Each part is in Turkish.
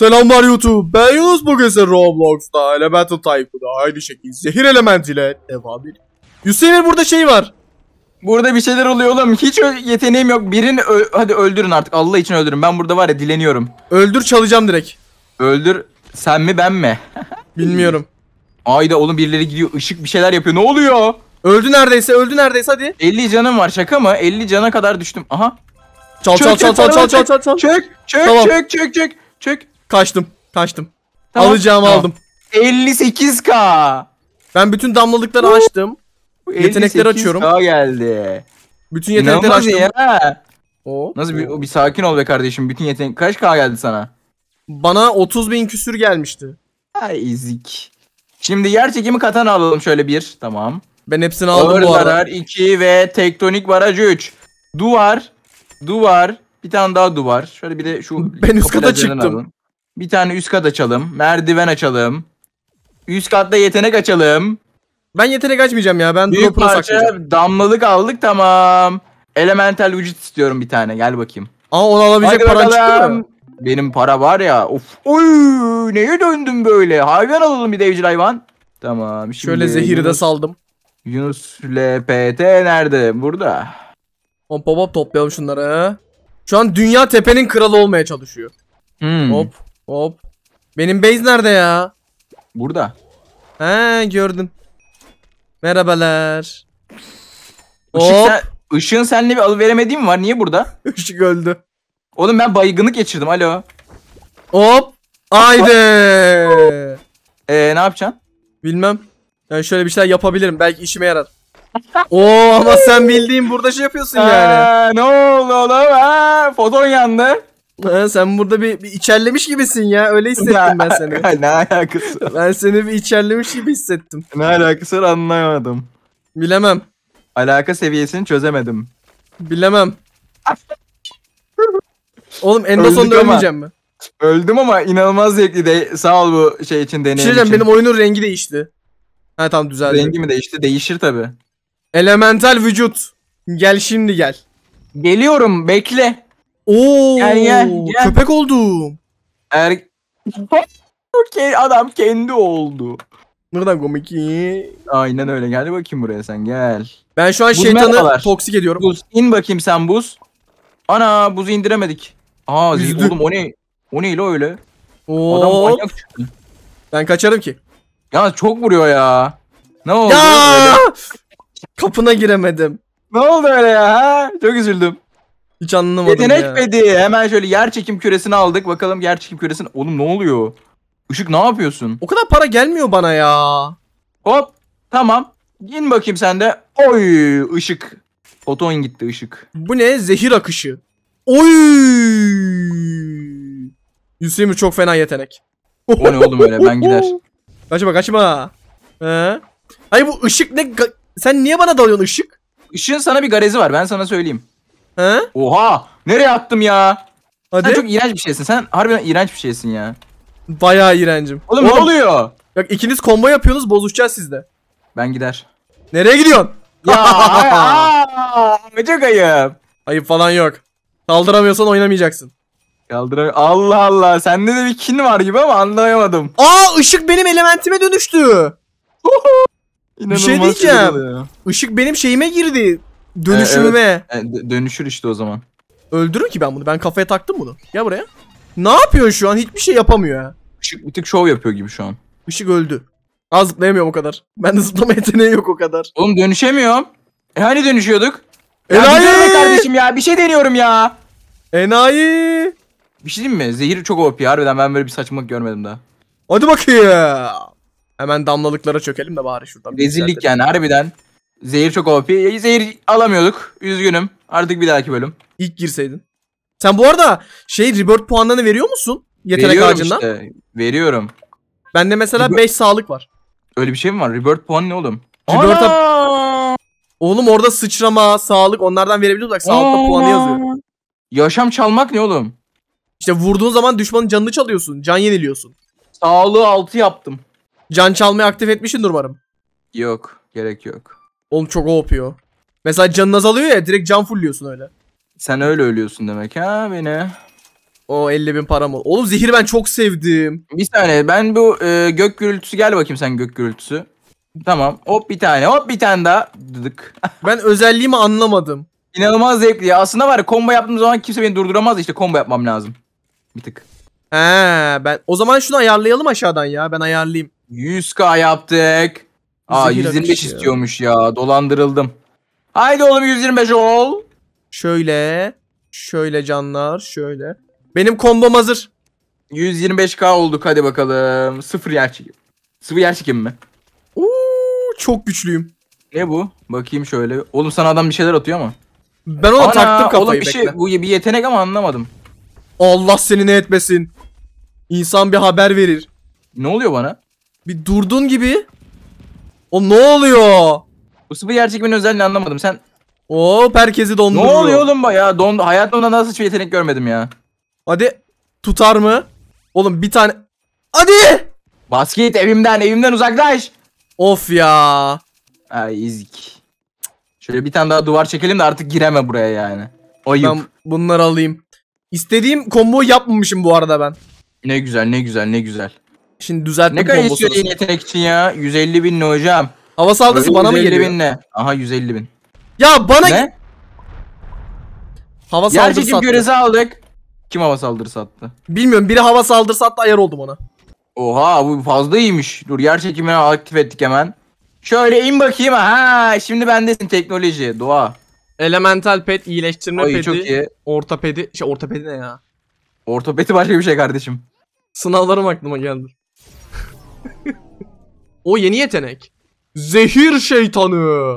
Selamlar YouTube. Ben Yunus bugün size Roblox'ta Elemental Type'ı da aynı şekilde zehir elementiyle devam edelim. Hüseyin burada şey var. Burada bir şeyler oluyor oğlum. Hiç yeteneğim yok. Birini hadi öldürün artık. Allah için öldürün. Ben burada var ya dileniyorum. Öldür çalacağım direkt. Öldür. Sen mi ben mi? Bilmiyorum. Ayda oğlum birileri gidiyor. Işık bir şeyler yapıyor. Ne oluyor? Öldü neredeyse. Öldü neredeyse hadi. 50 canım var. Şaka mı? 50 cana kadar düştüm. Aha. Çal çal çal çal çal çal çal. Çök çök çök çök çök çök. Kaçtım. Kaçtım. Tamam. Alacağımı tamam. aldım. 58k. Ben bütün damlalıkları açtım. Yetenekleri açıyorum. Daha geldi. Bütün yetenekleri açtım. Ya. O. Nasıl bir, bir sakin ol be kardeşim. Bütün yetenek kaç k geldi sana? Bana 30 bin küsür gelmişti. Ay izik. Şimdi yer çekimi katan alalım şöyle bir. Tamam. Ben hepsini aldım Ağır bu arada. zarar 2 ve tektonik baraj 3. Duvar. Duvar. Bir tane daha duvar. Şöyle bir de şu... Ben üst kata çıktım. Alın. Bir tane üst kat açalım. Merdiven açalım. Üst katta yetenek açalım. Ben yetenek açmayacağım ya. Ben Büyük drop'unu parça saklayacağım. damlalık aldık tamam. Elemental vücut istiyorum bir tane. Gel bakayım. Aa onu alabilecek para paran çıktı mı? Benim para var ya. Of. Oy neye döndüm böyle? Hayvan alalım bir de hayvan. Tamam. Şimdi Şöyle zehiri de saldım. Yunus LPT nerede? Burada. Hop hop hop toplayalım şunları. Şu an dünya tepenin kralı olmaya çalışıyor. Hmm. Hop. Hop. Benim base nerede ya? Burada. He gördüm. Merhabalar. Işık Hop. sen, ışığın seninle bir alıveremediğim var. Niye burada? Işık öldü. Oğlum ben baygınlık geçirdim. Alo. Hop. Haydi. Ee ne yapacaksın? Bilmem. Yani şöyle bir şeyler yapabilirim. Belki işime yarar. Oo ama sen bildiğin burada şey yapıyorsun ee, yani. Aa, ne oldu oğlum? Aa, ee, foton yandı. Ha, sen burada bir, bir içerlemiş gibisin ya. Öyle hissettim ben seni. ne alakası var? Ben seni bir içerlemiş gibi hissettim. Ne alakası var anlayamadım. Bilemem. Alaka seviyesini çözemedim. Bilemem. Oğlum en Öldük sonunda ölmeyeceğim ben. Öldüm ama inanılmaz zevkli de sağ ol bu şey için şey deneyim Bir için. benim oyunun rengi değişti. Ha tamam düzeldi. Rengi mi değişti? Değişir tabi. Elemental vücut. Gel şimdi gel. Geliyorum bekle. Oo, gel, gel, gel. köpek oldum. Er... Adam kendi oldu. Nereden komik? Aynen öyle. Gel bakayım buraya sen gel. Ben şu an buz şeytanı toksik ediyorum. Buz in bakayım sen buz. Ana buzu indiremedik. Aa zil, oğlum o ne? O neyle öyle? Oo. Adam manyak çıktı. Ben kaçarım ki. Ya çok vuruyor ya. Ne oldu? Ya! Kapına giremedim. Ne oldu öyle ya? Ha? Çok üzüldüm. Hiç anlamadım Yetenek ya. pedi. Hemen şöyle yer çekim küresini aldık. Bakalım yer çekim küresini. Oğlum ne oluyor? Işık ne yapıyorsun? O kadar para gelmiyor bana ya. Hop. Tamam. İn bakayım sen de. Oy ışık. Foton gitti ışık. Bu ne? Zehir akışı. Oy. Yusuf çok fena yetenek. O ne oğlum öyle ben gider. Kaçma kaçma. He? Hayır bu ışık ne? Sen niye bana dalıyorsun ışık? Işığın sana bir garezi var ben sana söyleyeyim. He? Oha! Nereye attım ya? Hadi. Sen çok iğrenç bir şeysin. Sen harbiden iğrenç bir şeysin ya. Bayağı iğrencim. Oğlum, ne oluyor? Bak ikiniz combo yapıyorsunuz bozuşacağız sizde. Ben gider. Nereye gidiyorsun? Ya aa, çok ayıp. Ayıp falan yok. Kaldıramıyorsan oynamayacaksın. kaldıram Allah Allah. Sende de bir kin var gibi ama anlayamadım. Aa ışık benim elementime dönüştü. bir şey diyeceğim. Işık benim şeyime girdi. Dönüşümü be. E, e dönüşür işte o zaman. Öldürür ki ben bunu. Ben kafaya taktım bunu. ya buraya. Ne yapıyorsun şu an? Hiçbir şey yapamıyor ha. Işık bir tık şov yapıyor gibi şu an. Işık öldü. Az zıplayamıyorum o kadar. Ben de zıplama yeteneği yok o kadar. Oğlum dönüşemiyorum. E hani dönüşüyorduk? Enayi! Ya bir kardeşim ya bir şey deniyorum ya. Enayi! Bir şey diyeyim mi? Zehir çok OP harbiden ben böyle bir saçmalık görmedim daha. Hadi bakayım. Hemen damlalıklara çökelim de bari şuradan. Rezillik yani harbiden. Zehir çok OP. Zehir alamıyorduk. Üzgünüm. Artık bir dahaki bölüm. İlk girseydin. Sen bu arada şey rebirth puanlarını veriyor musun? Yetenek Veriyorum harcından. Işte. Veriyorum. Bende mesela Rebir- 5 sağlık var. Öyle bir şey mi var? Rebirth puanı ne oğlum? Rebirth'a... Oğlum orada sıçrama, sağlık onlardan verebiliyoruz. Bak sağlıkta puanı yazıyor. Yaşam çalmak ne oğlum? İşte vurduğun zaman düşmanın canını çalıyorsun. Can yeniliyorsun. Sağlığı 6 yaptım. Can çalmayı aktif etmişsin umarım. Yok. Gerek yok. Oğlum çok OP o. Mesela canın azalıyor ya direkt can fullliyorsun öyle. Sen öyle ölüyorsun demek ha beni. O 50 bin param oldu. Oğlum zehir ben çok sevdim. Bir saniye ben bu e, gök gürültüsü gel bakayım sen gök gürültüsü. Tamam hop bir tane hop bir tane daha. Dıdık. ben özelliğimi anlamadım. İnanılmaz zevkli ya. Aslında var ya combo yaptığım zaman kimse beni durduramaz işte combo yapmam lazım. Bir tık. He ben o zaman şunu ayarlayalım aşağıdan ya ben ayarlayayım. 100k yaptık. Aa 125 istiyormuş ya. Dolandırıldım. Haydi oğlum 125 ol. Şöyle. Şöyle canlar. Şöyle. Benim kombom hazır. 125k olduk hadi bakalım. Sıfır yer çekim. Sıfır yer çekim mi? Oo, çok güçlüyüm. Ne bu? Bakayım şöyle. Oğlum sana adam bir şeyler atıyor ama. Ben ona Ana, taktım kafayı oğlum bir şey, bekle. şey bu bir yetenek ama anlamadım. Allah seni ne etmesin. İnsan bir haber verir. Ne oluyor bana? Bir durdun gibi o ne oluyor? Bu sıfır yer çekmenin özelliğini anlamadım. Sen Oo herkesi donduruyor. Ne oluyor oğlum ya? Don hayatımda nasıl hiçbir yetenek görmedim ya. Hadi tutar mı? Oğlum bir tane Hadi! Basket evimden, evimden uzaklaş. Of ya. Ay izik. Şöyle bir tane daha duvar çekelim de artık gireme buraya yani. Ayıp. Ben bunları alayım. İstediğim kombo yapmamışım bu arada ben. Ne güzel, ne güzel, ne güzel. Şimdi düzeltme Ne kadar bomba istiyor yetenek için ya? 150 bin ne hocam? Hava saldırısı bana mı 150 geliyor? bin ne? Aha 150 bin. Ya bana Ne? hava saldırısı Yerçicim attı. görezi aldık. Kim hava saldırısı attı? Bilmiyorum biri hava saldırısı attı ayar oldum ona. Oha bu fazla iyiymiş. Dur yer çekimini aktif ettik hemen. Şöyle in bakayım ha. Şimdi bendesin teknoloji. Doğa. Elemental pet, iyileştirme Ay pedi, çok iyi. Orta pedi. Şey pedi ne ya? Orta pedi başka bir şey kardeşim. Sınavlarım aklıma geldi. O yeni yetenek. Zehir şeytanı.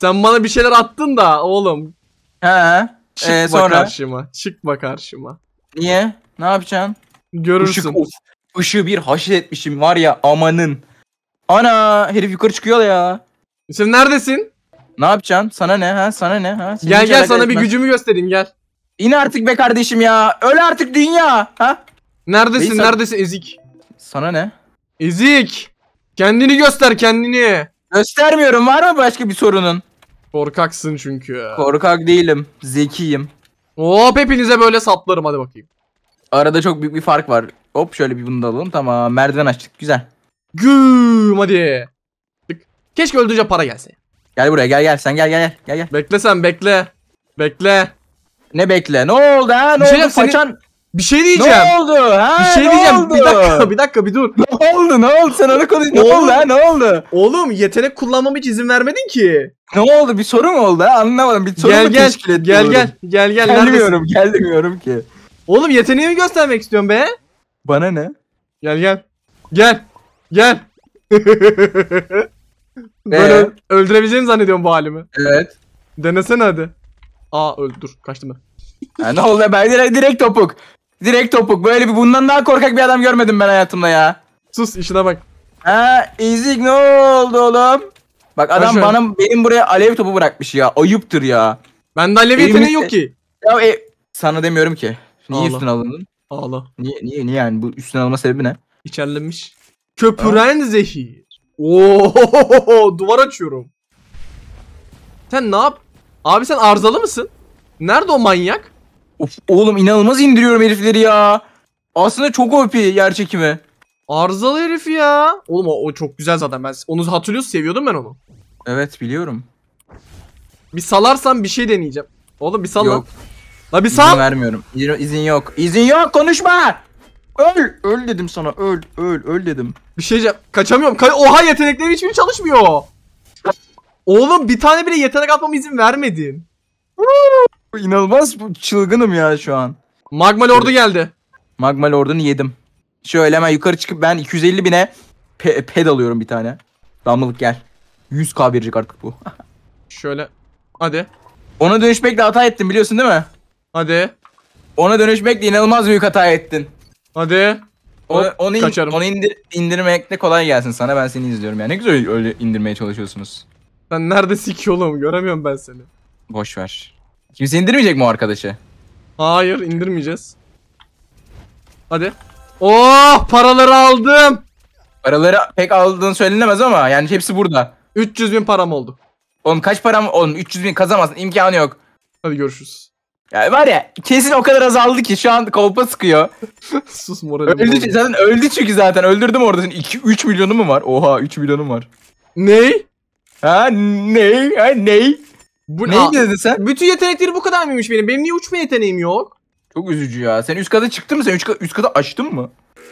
Sen bana bir şeyler attın da oğlum. He. Çıkma ee, sonra? karşıma. Çıkma karşıma. Niye? Ne yapacaksın? Görürsün. Işık, of, ışığı bir haşit etmişim var ya amanın. Ana herif yukarı çıkıyor ya. Sen neredesin? Ne yapacaksın? Sana ne ha? Sana ne ha? gel gel sana etmez. bir gücümü göstereyim gel. İn artık be kardeşim ya. Öl artık dünya. Ha? Neredesin Beyza... neredesin ezik? Sana ne? Ezik! Kendini göster kendini. Göstermiyorum var mı başka bir sorunun? Korkaksın çünkü. Korkak değilim. Zekiyim. Hop hepinize böyle saplarım hadi bakayım. Arada çok büyük bir fark var. Hop şöyle bir bunu da alalım. Tamam merdiven açtık güzel. Güm hadi. Keşke öldürünce para gelse. Gel buraya gel gel sen gel gel gel gel. Bekle sen bekle. Bekle. Ne bekle? Ne oldu ha? Ne bir şey oldu? Şey Façan... Senin... Bir şey diyeceğim. Ne oldu? Ha, bir şey ne diyeceğim. Oldu? Bir dakika, bir dakika, bir dur. Ne oldu? Ne oldu? Sen onu konuş. Ne oldu? oldu ha? Ne oldu? Oğlum yetenek kullanmama hiç izin vermedin ki. Ne oldu? Bir sorun mu oldu ha? Anlamadım. Bir soru gel, mu gel, Gel gel. Gel gel. Gelmiyorum. Gelmiyorum ki. Oğlum yeteneğimi göstermek istiyorum be. Bana ne? Gel gel. Gel. Gel. Böyle ee? öldürebileceğini zannediyorum bu halimi. Evet. Denesene hadi. Aa öldür. Kaçtı mı? Ha, ne oldu? Ben direkt, direkt topuk. Direkt topuk. Böyle bir bundan daha korkak bir adam görmedim ben hayatımda ya. Sus işine bak. Ha ezik ne oldu oğlum? Bak adam bana benim buraya alev topu bırakmış ya. Ayıptır ya. Bende alev yeteneği yok ki. Ya e, sana demiyorum ki. Niye üstüne alındın? Allah. Niye, niye, niye yani? Bu üstüne alma sebebi ne? İçerlenmiş. Köpüren ha. zehir. Oo, duvar açıyorum. Sen ne yap? Abi sen arızalı mısın? Nerede o manyak? Of, oğlum inanılmaz indiriyorum herifleri ya. Aslında çok OP yer çekimi. Arızalı herif ya. Oğlum o, o çok güzel zaten. Ben onu hatırlıyorsun seviyordum ben onu. Evet biliyorum. Bir salarsan bir şey deneyeceğim. Oğlum bir sal Yok. La bir sal. İzin vermiyorum. İzin, yok. İzin yok konuşma. Öl. Öl dedim sana. Öl. Öl. Öl dedim. Bir şey Kaçamıyorum. Ka Oha yeteneklerim hiçbiri çalışmıyor. Oğlum bir tane bile yetenek atmama izin vermedin. İnanılmaz çılgınım ya şu an. Magma Lord'u geldi. Magma Lord'unu yedim. Şöyle hemen yukarı çıkıp ben 250 bine pe ped alıyorum bir tane. Damlalık gel. 100k verecek artık bu. Şöyle. Hadi. Ona dönüşmekle hata ettin biliyorsun değil mi? Hadi. Ona dönüşmekle inanılmaz büyük hata ettin. Hadi. O, onu, in, Kaçarım. onu indir, indirmekle kolay gelsin sana. Ben seni izliyorum yani. Ne güzel öyle indirmeye çalışıyorsunuz. Sen nerede sikiyorum Göremiyorum ben seni. Boş ver. Kimse indirmeyecek mi o arkadaşı? Hayır indirmeyeceğiz. Hadi. Oh paraları aldım. Paraları pek aldığını söylenemez ama yani hepsi burada. 300 bin param oldu. Oğlum kaç param? Oğlum 300 bin kazamazsın imkanı yok. Hadi görüşürüz. Ya var ya kesin o kadar azaldı ki şu an kolpa sıkıyor. Sus moralim. Öldü, oldu. zaten öldü çünkü zaten öldürdüm orada. 2 3 milyonu mu var? Oha 3 milyonum var. Ney? Ha ney? Ha ney? Bu ne? dedin sen? Bütün yetenekleri bu kadar mıymış benim? Benim niye uçma yeteneğim yok? Çok üzücü ya. Sen üst kata çıktın mı? Sen üst, üst kata açtın mı?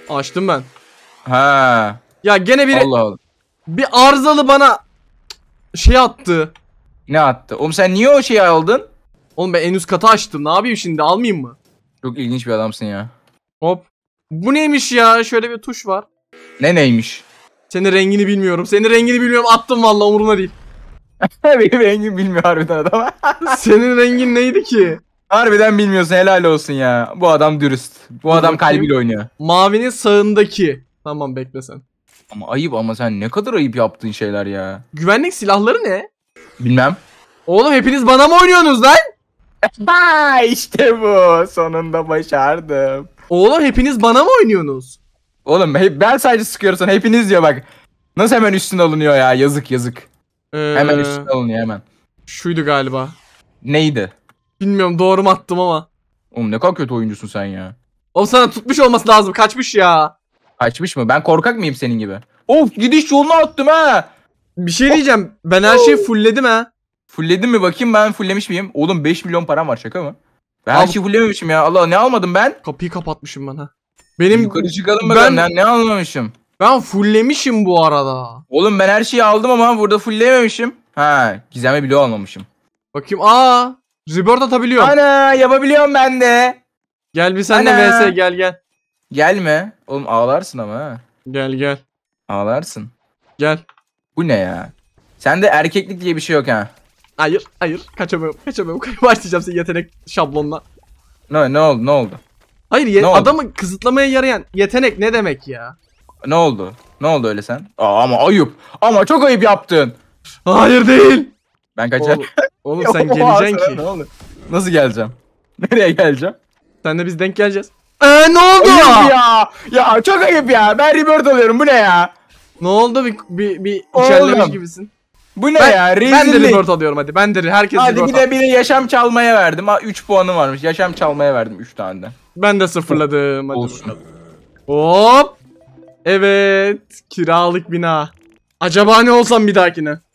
Açtım ben. He. Ya gene bir Allah Allah. bir arızalı bana şey attı. Ne attı? Oğlum sen niye o şeyi aldın? Oğlum ben en üst kata açtım. Ne yapayım şimdi? Almayayım mı? Çok ilginç bir adamsın ya. Hop. Bu neymiş ya? Şöyle bir tuş var. Ne neymiş? Senin rengini bilmiyorum. Senin rengini bilmiyorum. Attım vallahi umurumda değil. Benim rengim bilmiyor harbiden adam. Senin rengin neydi ki? Harbiden bilmiyorsun helal olsun ya. Bu adam dürüst. Bu adam kalbiyle oynuyor. Mavinin sağındaki. Tamam bekle sen. Ama ayıp ama sen ne kadar ayıp yaptığın şeyler ya. Güvenlik silahları ne? Bilmem. Oğlum hepiniz bana mı oynuyorsunuz lan? Ha işte bu. Sonunda başardım. Oğlum hepiniz bana mı oynuyorsunuz? Oğlum hep ben sadece sıkıyorsan hepiniz diyor bak. Nasıl hemen üstüne alınıyor ya yazık yazık. Ee, hemen üstüne alınıyor hemen. Şuydu galiba. Neydi? Bilmiyorum doğru mu attım ama. Oğlum ne kadar kötü oyuncusun sen ya. Oğlum sana tutmuş olması lazım kaçmış ya. Kaçmış mı? Ben korkak mıyım senin gibi? Of gidiş yoluna attım ha. Bir şey oh. diyeceğim. Ben her şeyi oh. fullledim ha. Fullledim mi bakayım ben fulllemiş miyim? Oğlum 5 milyon param var şaka mı? Ben Al. her şeyi fulllememişim ya. Allah ne almadım ben? Kapıyı kapatmışım ben ha. Benim Yukarı çıkalım bakalım ben, ben ne almamışım. Ben fulllemişim bu arada. Oğlum ben her şeyi aldım ama burada fulllememişim. Ha gizemli bile almamışım. Bakayım aa Rebirth atabiliyorum. Ana yapabiliyorum ben de. Gel bir sen de vs gel gel. Gelme. Oğlum ağlarsın ama ha. Gel gel. Ağlarsın. Gel. Bu ne ya? Sende erkeklik diye bir şey yok ha. Hayır hayır kaçamıyorum kaçamıyorum. Başlayacağım senin yetenek şablonla. Ne, ne oldu ne oldu? Hayır ye- Ne oldu? adamı kısıtlamaya yarayan yetenek ne demek ya? Ne oldu? Ne oldu öyle sen? Aa, ama ayıp. Ama çok ayıp yaptın. Hayır değil. Ben kaçar. Oğlum, oğlum sen geleceksin ki. Ne oldu? Nasıl geleceğim? Nereye geleceğim? Sen de biz denk geleceğiz. Eee ne oldu? Ayıp ya. Ya çok ayıp ya. Ben rebirth alıyorum. Bu ne ya? Ne oldu? Bir, bir, bir içerlemiş gibisin. Bu ne ben, ya? Rezillik. Ben de rebirth alıyorum hadi. Ben de herkes hadi rebirth Hadi bir de bir yaşam çalmaya verdim. Ha 3 puanım varmış. Yaşam çalmaya verdim 3 tane de. Ben de sıfırladım. Hadi Olsun. Hop. Evet. Kiralık bina. Acaba ne olsam bir dahakine?